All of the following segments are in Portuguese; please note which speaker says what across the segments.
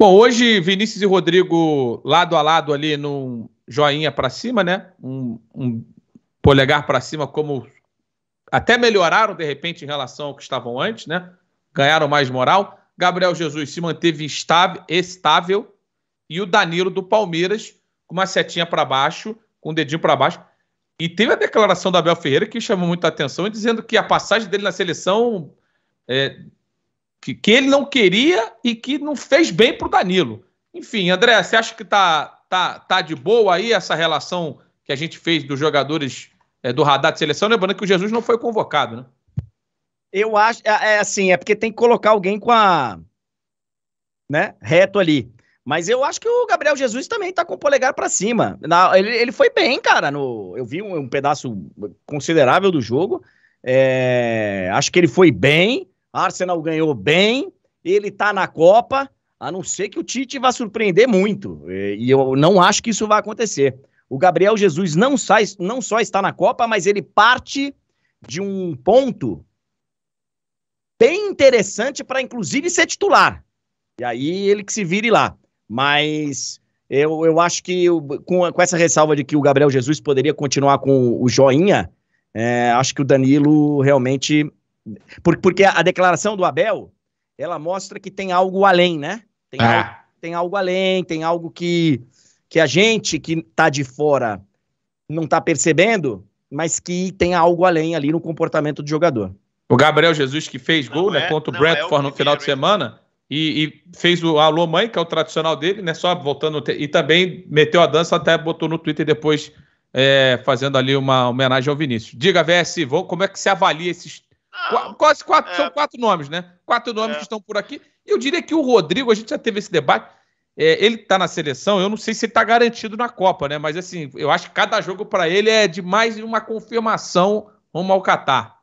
Speaker 1: Bom, hoje Vinícius e Rodrigo lado a lado ali num joinha para cima, né? Um, um polegar para cima, como até melhoraram de repente em relação ao que estavam antes, né? Ganharam mais moral. Gabriel Jesus se manteve estável, estável e o Danilo do Palmeiras com uma setinha para baixo, com o um dedinho para baixo. E teve a declaração da Abel Ferreira que chamou muita atenção, dizendo que a passagem dele na seleção é, que, que ele não queria e que não fez bem para o Danilo. Enfim, André, você acha que tá, tá, tá de boa aí essa relação que a gente fez dos jogadores é, do radar de seleção? Lembrando que o Jesus não foi convocado, né? Eu acho, é, é
Speaker 2: assim, é porque tem que colocar alguém com a, né, reto ali. Mas eu acho que o Gabriel Jesus também tá com o polegar para cima. Na, ele, ele foi bem, cara. No, eu vi um, um pedaço considerável do jogo. É, acho que ele foi bem. Arsenal ganhou bem, ele está na Copa, a não ser que o Tite vá surpreender muito. E eu não acho que isso vai acontecer. O Gabriel Jesus não, sai, não só está na Copa, mas ele parte de um ponto bem interessante para, inclusive, ser titular. E aí ele que se vire lá. Mas eu, eu acho que eu, com, com essa ressalva de que o Gabriel Jesus poderia continuar com o joinha, é, acho que o Danilo realmente porque, porque a declaração do Abel, ela mostra que tem algo além, né? Tem, ah. algo, tem algo além, tem algo que, que a gente que está de fora não está percebendo, mas que tem algo além ali no comportamento do jogador.
Speaker 1: O Gabriel Jesus que fez não gol, né, é, né, contra o Brentford é o no final de semana e, e, fez o alô mãe, que é o tradicional dele, né, só voltando e também meteu a dança até botou no Twitter depois é, fazendo ali uma homenagem ao Vinícius. Diga, VS, como é que você avalia esses Qu ah, quase quatro, é... são quatro nomes, né? Quatro nomes é... que estão por aqui. Eu diria que o Rodrigo, a gente já teve esse debate. É, ele está na seleção, eu não sei se ele está garantido na Copa, né? Mas assim, eu acho que cada jogo para ele é de mais uma confirmação rumo ao Catar.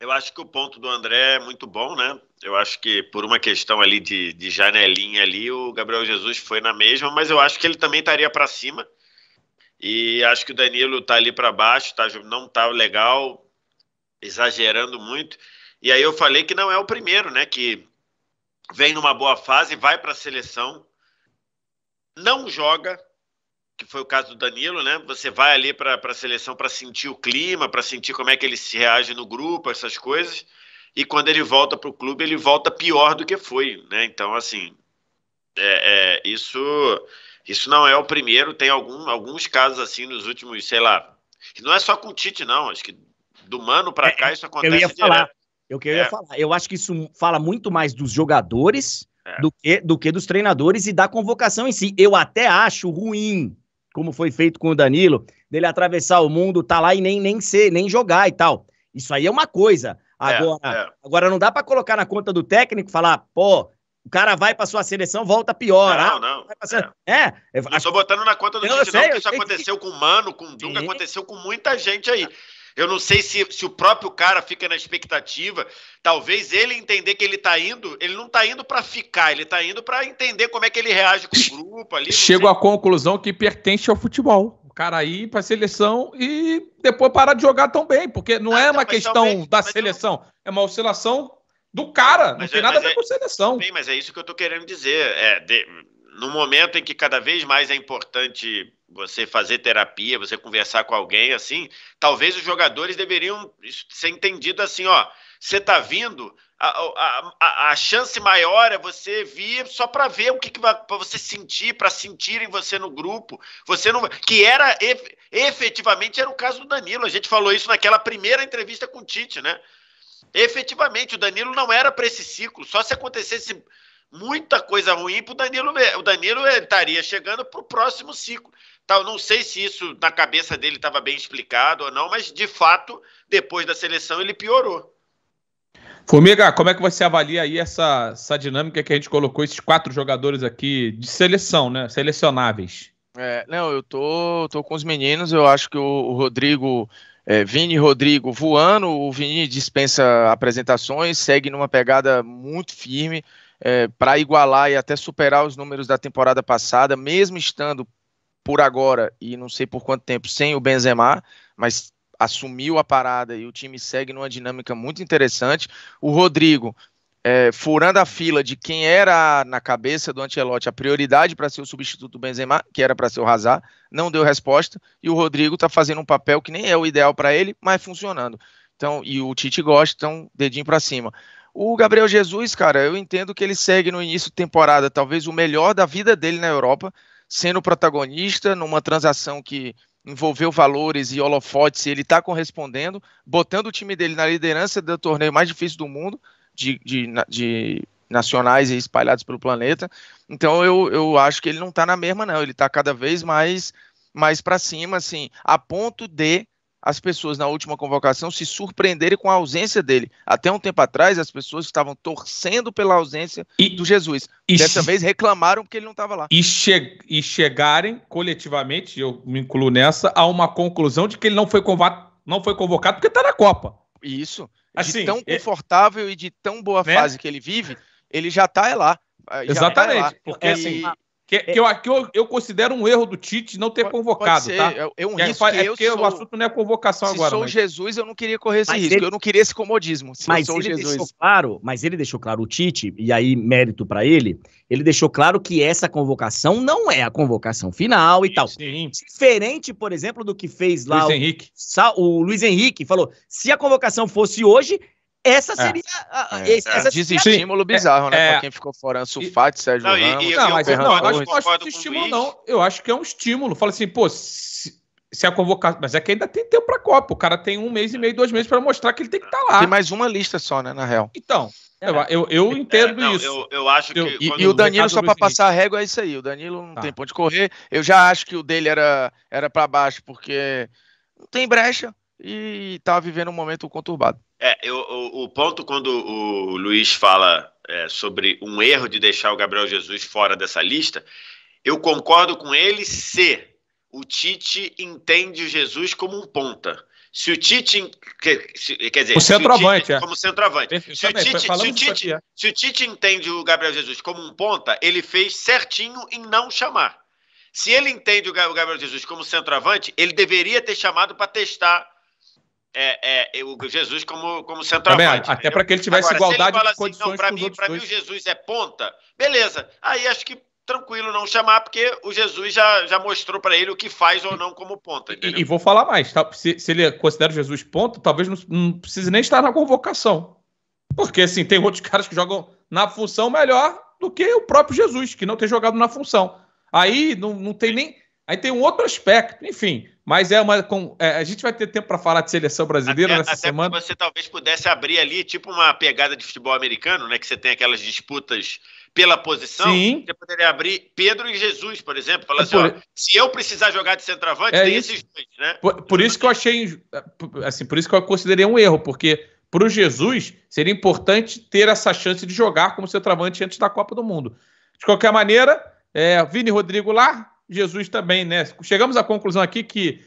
Speaker 3: Eu acho que o ponto do André é muito bom, né? Eu acho que por uma questão ali de, de janelinha ali, o Gabriel Jesus foi na mesma, mas eu acho que ele também estaria para cima. E acho que o Danilo está ali para baixo, tá, não tá legal, exagerando muito. E aí eu falei que não é o primeiro, né? Que vem numa boa fase, vai para a seleção, não joga, que foi o caso do Danilo, né? Você vai ali para a seleção para sentir o clima, para sentir como é que ele se reage no grupo, essas coisas. E quando ele volta para o clube, ele volta pior do que foi, né? Então, assim, é, é, isso isso não é o primeiro. Tem algum, alguns casos assim nos últimos, sei lá. Não é só com o Tite, não. Acho que do Mano para é, cá, é, isso acontece é eu ia falar.
Speaker 2: Eu queria é. falar. Eu acho que isso fala muito mais dos jogadores é. do, que, do que dos treinadores e da convocação em si. Eu até acho ruim, como foi feito com o Danilo, dele atravessar o mundo, tá lá e nem, nem ser, nem jogar e tal. Isso aí é uma coisa. É, agora, agora não dá para colocar na conta do técnico falar, pô, o cara vai para sua seleção, volta pior. Não, ah, não. Pra... É. é.
Speaker 3: eu botando na conta do eu, não, que isso aconteceu que... com o Mano, com o Dunga, aconteceu com muita gente aí. Eu não sei se, se o próprio cara fica na expectativa. Talvez ele entender que ele está indo, ele não está indo para ficar, ele está indo para entender como é que ele reage com o grupo ali.
Speaker 1: Chego sei. à conclusão que pertence ao futebol. O cara ir para a seleção e depois parar de jogar tão bem, porque não ah, é uma questão talvez, da seleção, não. é uma oscilação do cara, mas não tem é, nada a ver é, com seleção.
Speaker 3: Bem, mas é isso que eu estou querendo dizer. É, de, no momento em que cada vez mais é importante você fazer terapia, você conversar com alguém assim, talvez os jogadores deveriam ser entendido assim, ó, você está vindo, a, a, a, a, chance maior é você vir só para ver o que, que vai para você sentir, para sentirem você no grupo. Você não que era efetivamente era o caso do Danilo. A gente falou isso naquela primeira entrevista com o Tite, né? Efetivamente o Danilo não era para esse ciclo, só se acontecesse muita coisa ruim para o Danilo. O Danilo estaria chegando para o próximo ciclo tal. Não sei se isso na cabeça dele estava bem explicado ou não, mas de fato, depois da seleção, ele piorou.
Speaker 1: Formiga, como é que você avalia aí essa, essa dinâmica que a gente colocou, esses quatro jogadores aqui de seleção, né? Selecionáveis.
Speaker 4: É, não, eu tô, tô com os meninos, eu acho que o, o Rodrigo. É, Vini Rodrigo voando, o Vini dispensa apresentações, segue numa pegada muito firme é, para igualar e até superar os números da temporada passada, mesmo estando por agora e não sei por quanto tempo sem o Benzema, mas assumiu a parada e o time segue numa dinâmica muito interessante. O Rodrigo é, furando a fila de quem era na cabeça do Antelote a prioridade para ser o substituto do Benzema, que era para ser o Hazard, não deu resposta e o Rodrigo está fazendo um papel que nem é o ideal para ele, mas funcionando. Então, e o Tite gosta, então dedinho para cima. O Gabriel Jesus, cara, eu entendo que ele segue no início de temporada, talvez o melhor da vida dele na Europa, sendo protagonista numa transação que envolveu valores e holofotes, e ele está correspondendo, botando o time dele na liderança do torneio mais difícil do mundo, de, de, de nacionais espalhados pelo planeta. Então eu, eu acho que ele não está na mesma, não. Ele está cada vez mais, mais para cima, assim, a ponto de as pessoas na última convocação se surpreenderem com a ausência dele. Até um tempo atrás, as pessoas estavam torcendo pela ausência
Speaker 1: e, do Jesus.
Speaker 4: E Dessa vez reclamaram porque ele não estava lá. E,
Speaker 1: che e, chegarem coletivamente, eu me incluo nessa, a uma conclusão de que ele não foi, não foi convocado porque está na Copa. Isso. Assim, de tão é confortável é... e de tão boa né? fase que ele vive, ele já está é lá. Ah, tá Exatamente. Tá é lá. Porque assim. Que, é, que, eu, que eu, eu, considero um erro do Tite não ter convocado, ser, tá? É, é um é, risco é, que é porque sou, o assunto não é convocação se agora. Se sou mas... Jesus, eu não queria correr esse mas risco. Ele, eu não queria esse comodismo. Se mas eu sou ele Jesus. Deixou
Speaker 2: claro, mas ele deixou claro o Tite, e aí mérito para ele, ele deixou claro que essa convocação não é a convocação final e sim, tal. Sim. Diferente, por exemplo, do que fez lá Luiz o, Henrique. o Luiz Henrique. Falou, se a convocação fosse hoje,
Speaker 1: essa é. seria. É. É. Essa é, seria desestímulo bizarro, é, né? É. Pra quem
Speaker 4: ficou fora, Sulfate, Sérgio não, Ramos. E, e, não, mas eu, não, eu não
Speaker 1: acho estímulo, não. Eu acho que é um estímulo. Fala assim, pô, se, se a convocação. Mas é que ainda tem tempo pra Copa. O cara tem um mês e meio, dois meses para mostrar que ele tem que estar tá lá. Tem
Speaker 4: mais uma lista só, né, na real. Então. É. Eu, eu entendo não, isso.
Speaker 1: Eu, eu acho que. E, e o Danilo, só para
Speaker 4: passar a régua, é isso aí. O Danilo não tá. tem ponto de correr. Eu já acho que o dele era, era para baixo, porque não tem brecha e está vivendo um momento conturbado.
Speaker 3: É, eu, o, o, ponto quando o Luiz fala é, sobre um erro de deixar o Gabriel Jesus fora dessa lista, eu concordo com ele se o Tite entende o Jesus como um ponta. Se o Tite. quer dizer, o centroavante, se o Tite, é. como centroavante. Se o, Tite, se, o Tite, aqui, é. se o Tite entende o Gabriel Jesus como um ponta, ele fez certinho em não chamar. Se ele entende o Gabriel Jesus como centroavante, ele deveria ter chamado para testar é, é, o Jesus como, como centroavante. Também, até para que ele tivesse Agora, igualdade ele de assim, condições assim, não, mim, Para mim o Jesus é ponta, beleza. Aí acho que tranquilo não chamar, porque o Jesus já, já mostrou para ele o que faz ou não como ponta.
Speaker 1: E, e, vou falar mais, tá? se, se, ele considera o Jesus ponta, talvez não, não precise nem estar na convocação. Porque, assim, tem outros caras que jogam na função melhor do que o próprio Jesus, que não tem jogado na função. Aí não, não tem nem Aí tem um outro aspecto, enfim. Mas é uma. Com, é, a gente vai ter tempo para falar de seleção brasileira até, nessa até semana.
Speaker 3: Você talvez pudesse abrir ali, tipo uma pegada de futebol americano, né? Que você tem aquelas disputas pela posição. Sim. Você poderia abrir Pedro e Jesus, por exemplo.
Speaker 1: Falar é assim, por... ó, se eu precisar jogar de centroavante, é tem isso. esses dois, né? Por, por isso que eu achei. É, assim, por isso que eu considerei um erro, porque para o Jesus seria importante ter essa chance de jogar como centroavante antes da Copa do Mundo. De qualquer maneira, é, Vini Rodrigo lá, Jesus também, né? Chegamos à conclusão aqui que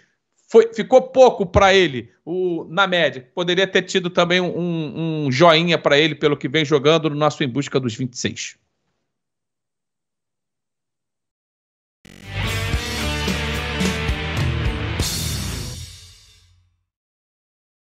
Speaker 1: foi, ficou pouco para ele o, na média. Poderia ter tido também um, um joinha para ele pelo que vem jogando no nosso Em Busca dos 26.